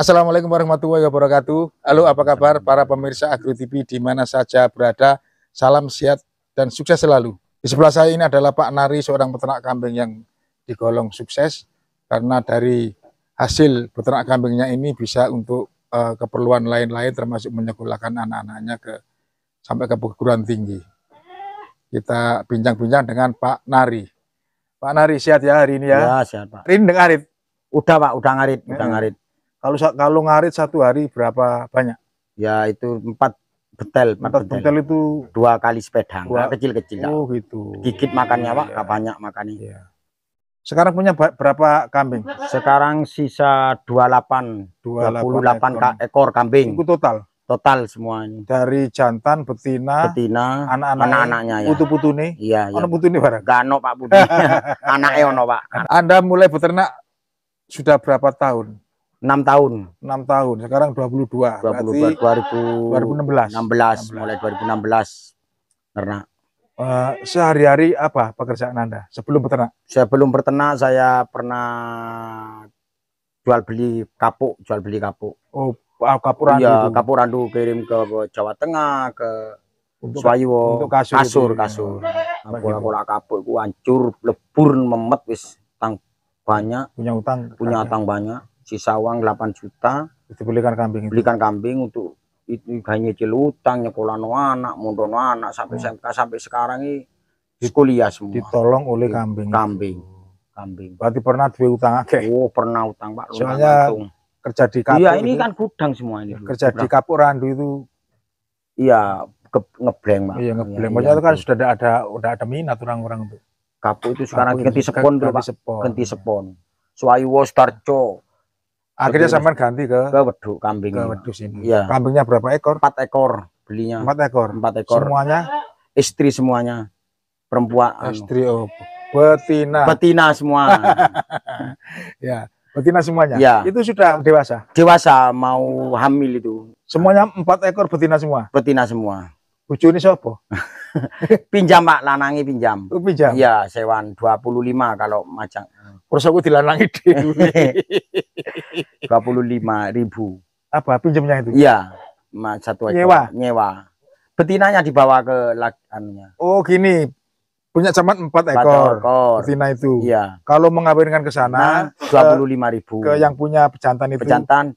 Assalamualaikum warahmatullahi wabarakatuh. Halo, apa kabar para pemirsa Agro TV di mana saja berada? Salam sehat dan sukses selalu. Di sebelah saya ini adalah Pak Nari, seorang peternak kambing yang digolong sukses karena dari hasil peternak kambingnya ini bisa untuk uh, keperluan lain-lain termasuk menyekolahkan anak-anaknya ke sampai ke perguruan tinggi. Kita bincang-bincang dengan Pak Nari. Pak Nari sehat ya hari ini ya? Ya, sehat Pak. Rindeng ini Udah Pak, udah ngarit, udah ngarit. Kalau kalau ngarit satu hari berapa banyak? Ya itu empat betel. Empat, empat betel. betel itu dua kali sepedang. Dua kecil-kecil. oh gitu. Dikit makannya pak, iya. ya. banyak makannya. Ya. Sekarang punya berapa kambing? Sekarang sisa 28, 28 ekor. ekor kambing. Itu total. Total semuanya. Dari jantan, betina, betina, anak-anaknya, anak, -anak, ya. putu-putune. Iya, iya. Ono putune bareng. Gano Pak Budi. Anaknya ono Pak. Anda mulai beternak sudah berapa tahun? 6 tahun. 6 tahun. Sekarang 22. 22 berarti 2016. 2016. 16. mulai 2016 ternak. Uh, sehari-hari apa pekerjaan Anda sebelum peternak? Sebelum peternak saya pernah jual beli kapuk, jual beli kapuk. Oh, ah, kapuk randu. Iya, kapuk randu kirim ke Jawa Tengah, ke untuk Swayo, untuk kasur, kasur, itu. kasur. Iya. Nah, bola-bola kapuk itu hancur, lebur memet wis tang banyak. Punya utang. Punya utang banyak sisa uang 8 juta itu belikan kambing itu. belikan kambing untuk itu hanya celutang nyekolah no anak mondo no anak sampai hmm. Oh. SMK sampai sekarang ini kuliah semua ditolong oleh kambing kambing kambing berarti pernah duwe utang akeh oh pernah utang Pak soalnya kerja di kapur iya ini kan gudang semua ini kerja di kapur randu itu iya ngebleng Pak iya ngebleng iya, maksudnya iya, itu kan sudah ada, ada udah ada minat orang-orang itu kapur itu sekarang ganti sepon ganti sepon ganti sepon Swayu Starco akhirnya sampean ganti ke ke wedhus kambing ke wedhus ini ya. kambingnya berapa ekor empat ekor belinya empat ekor empat ekor semuanya istri semuanya perempuan anu. istri oh betina betina semua ya betina semuanya ya. itu sudah dewasa dewasa mau hamil itu semuanya empat ekor betina semua betina semua ini siapa? pinjam Pak, lanangi pinjam. Oh, pinjam. Iya, sewan 25 kalau macam. Terus aku dilanangi puluh 25 ribu. Apa pinjamnya itu? Iya, satu aja. Nyewa. Nyewa. Betinanya dibawa ke lakannya. Oh, gini. Punya camat empat ekor, ekor. betina itu. Iya. Kalau mengawinkan ke sana, nah, dua puluh lima ribu. Ke yang punya pejantan itu. Pejantan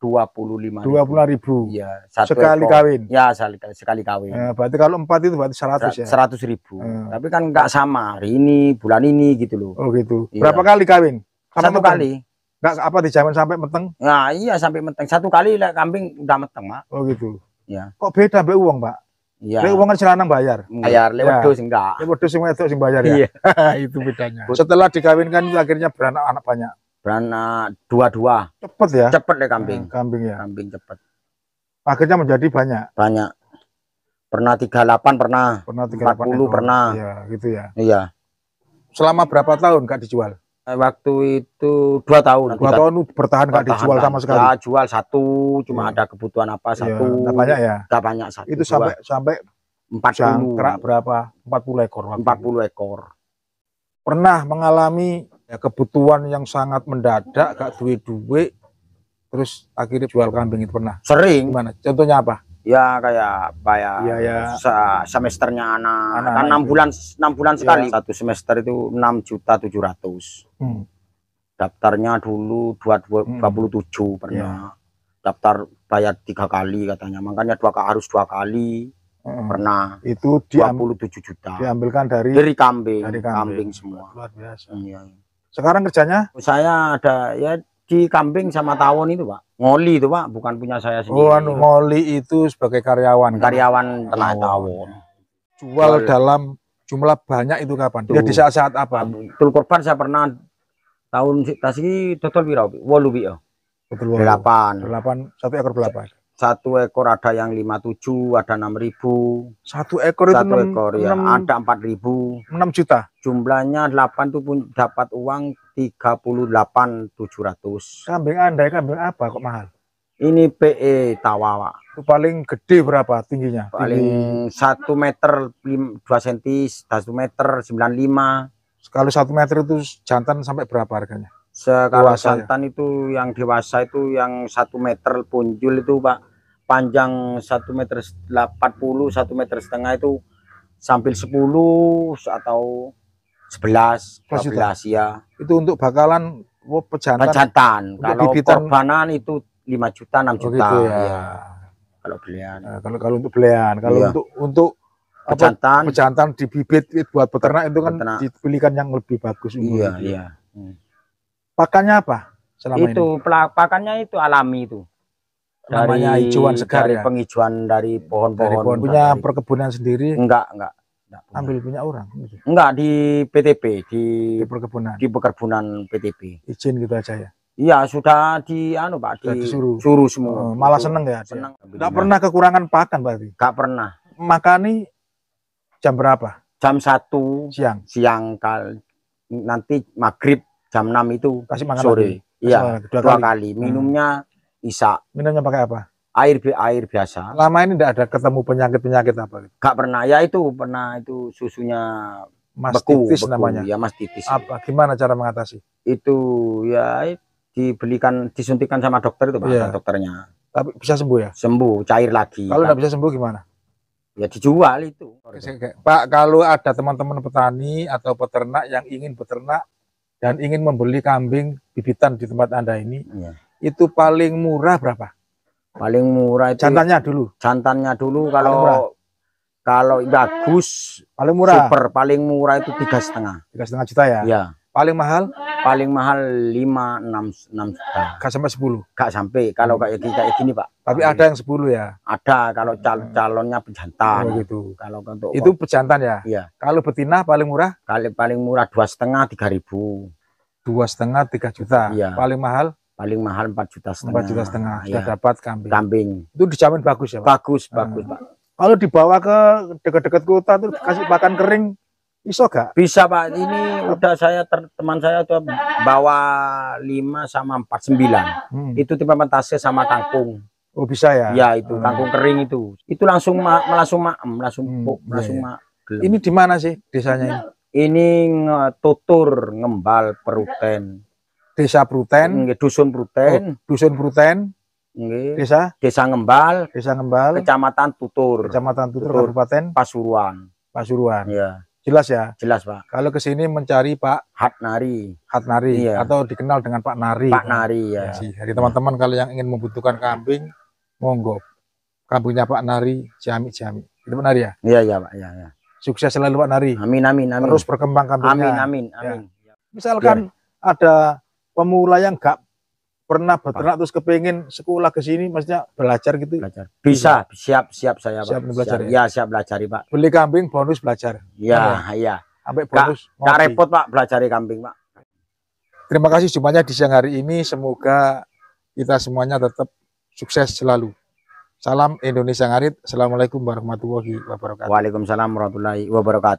dua puluh lima puluh puluh ribu. ya satu sekali ekor. kawin. Ya, sekali, sekali kawin. Ya, berarti kalau empat itu berarti seratus ya. seratus ribu. Ya. Tapi kan enggak sama hari ini, bulan ini gitu loh. Oh, gitu. ya. Berapa kali kawin? Sama satu kali. Enggak apa dijamin sampai meteng? Nah, iya sampai meteng. Satu kali lah kambing udah meteng, mak Oh, gitu. ya Kok beda be uang, Pak? Iya. Lek uang kan celana bayar. Bayar lewat ya. dos enggak. Lewat dos semua itu sih bayar ya. Iya. itu bedanya. Setelah dikawinkan akhirnya beranak anak banyak beranak eh, dua-dua. Cepet ya? Cepet deh kambing. Hmm, kambing ya. Kambing cepet. Akhirnya menjadi banyak. Banyak. Pernah 38 pernah. Pernah 38 40 ekor. pernah. Iya, gitu ya. Iya. Selama berapa tahun gak dijual? Eh, waktu itu dua tahun. Dua tahun bertahan nggak dijual sama sekali. Gak jual satu, cuma iya. ada kebutuhan apa iya, satu. Iya, gak banyak ya. Gak banyak satu. Itu dua. sampai sampai empat puluh berapa? Empat puluh ekor. Empat puluh ekor. Pernah mengalami ya, kebutuhan yang sangat mendadak gak duit-duit terus akhirnya jual kambing itu pernah sering mana contohnya apa ya kayak apa ya, ya, ya. semesternya anak, anak kan enam bulan enam bulan ya. sekali satu semester itu enam juta tujuh ratus hmm. daftarnya dulu hmm. dua puluh tujuh pernah ya. daftar bayar tiga kali katanya makanya dua harus dua kali hmm. pernah itu dua puluh tujuh juta diambilkan dari dari kambing dari kambing, kambing semua luar biasa iya. iya. Sekarang kerjanya? Saya ada ya di kambing sama tawon itu pak ngoli itu pak bukan punya saya sendiri oh anu ngoli itu sebagai karyawan kan? karyawan tenaga oh. tawon jual Jual dalam jumlah banyak itu kapan Tuh. ya di saat-saat apa tul korban saya pernah tahun tadi total berapa ya? walu delapan delapan satu ekor delapan satu ekor ada yang lima tujuh, ada enam ribu. satu ekor satu itu ekor ya 6, ada 4000 6 juta jumlahnya 8 tuh pun dapat uang ratus. kambing anda kambing apa kok mahal ini PE Tawawa itu paling gede berapa tingginya paling satu Tinggi... meter 2 senti, satu meter sembilan lima. kalau satu meter itu jantan sampai berapa harganya Sekarang santan ya? itu yang dewasa itu yang satu meter punjul itu pak panjang 1 meter 80 1 meter setengah itu sambil 10 atau 11 12 ya itu untuk bakalan oh, pejantan pejantan kalau bibitan. korbanan itu 5 juta 6 juta oh gitu ya. ya kalau belian nah, kalau kalau untuk belian kalau iya. untuk untuk pejantan apa, pejantan di bibit buat peternak itu kan peternak. dibelikan yang lebih bagus iya iya hmm. pakannya apa selama itu ini? pakannya itu alami itu dari namanya hijauan segar dari ya? penghijauan dari pohon-pohon punya dari, perkebunan sendiri enggak enggak, enggak ambil punya orang gitu. enggak di PTP di, di perkebunan di perkebunan PTP izin gitu aja ya Iya sudah di anu Pak di, disuruh suruh semua. Oh, malah seneng ya. Seneng. Enggak pernah kekurangan pakan berarti. Enggak pernah. Makani jam berapa? Jam satu siang. Siang kali nanti maghrib jam 6 itu Kasih makan sore. Iya, dua, dua kali. kali. Minumnya hmm. Isa. Minumnya pakai apa? Air bi air biasa. Lama ini tidak ada ketemu penyakit-penyakit apa gitu? Gak pernah. Ya itu pernah itu susunya mas beku, beku, namanya. Ya mastitis. Apa gimana cara mengatasi? Itu ya dibelikan disuntikan sama dokter itu Pak, yeah. dokternya. Tapi bisa sembuh ya? Sembuh, cair lagi. Kalau tidak kan. bisa sembuh gimana? Ya dijual itu. Pak, kalau ada teman-teman petani atau peternak yang ingin peternak dan ingin membeli kambing bibitan di tempat Anda ini, yeah itu paling murah berapa? Paling murah itu jantannya dulu. jantannya dulu kalau kalau bagus paling murah. Super paling murah itu tiga setengah. Tiga setengah juta ya? Iya. Paling mahal? Paling mahal lima enam enam juta. Gak sampai sepuluh? Gak sampai. Kalau kayak gini kayak pak. Tapi ada yang sepuluh ya? Ada. Kalau cal calonnya pejantan. Oh, gitu. Kalau untuk itu pejantan ya? Iya. Kalau betina paling murah? Kali paling murah dua setengah tiga ribu. Dua setengah tiga juta. Iya. Paling mahal? paling mahal empat juta setengah. Empat juta setengah sudah ya. dapat kambing. Kambing. Itu dijamin bagus ya, Pak. Bagus, nah. bagus, Pak. Kalau dibawa ke dekat-dekat kota tuh kasih pakan kering bisa gak? Bisa, Pak. Ini udah saya teman saya tuh bawa lima sama empat Hmm. Itu tipe mentase sama kangkung. Oh, bisa ya? Ya, itu hmm. kangkung kering itu. Itu langsung ma langsung ma langsung hmm. Iya, langsung iya. ma Ini di mana sih desanya ini? Ini tutur ngembal peruten. Desa Bruten. Nggih, Dusun Bruten. Oh, Dusun Bruten. Nggih. Desa Desa Ngembal, Desa Ngembal, Kecamatan Tutur. Kecamatan Tutur, Tutur Kabupaten Pasuruan. Pasuruan. Iya. Jelas ya? Jelas, Pak. Kalau kesini mencari Pak Hatnari. Hatnari iya. atau dikenal dengan Pak Nari. Pak Nari ya. Jadi teman-teman kalau yang ingin membutuhkan kambing monggo. Kambingnya Pak Nari Jami-jami. Itu Nari ya? Iya, iya, Pak. Iya, iya. Sukses selalu Pak Nari. Amin amin amin. Terus berkembang kambingnya. Amin amin iya. amin. Ya. Misalkan Biar. ada pemula yang gak pernah beternak terus kepingin sekolah ke sini maksudnya belajar gitu belajar. bisa siap siap saya siap pak. belajar siap. ya iya, siap belajar pak beli kambing bonus belajar ya iya sampai bonus gak, gak repot pak belajar kambing pak terima kasih semuanya di siang hari ini semoga kita semuanya tetap sukses selalu salam Indonesia ngarit assalamualaikum warahmatullahi wabarakatuh waalaikumsalam warahmatullahi wabarakatuh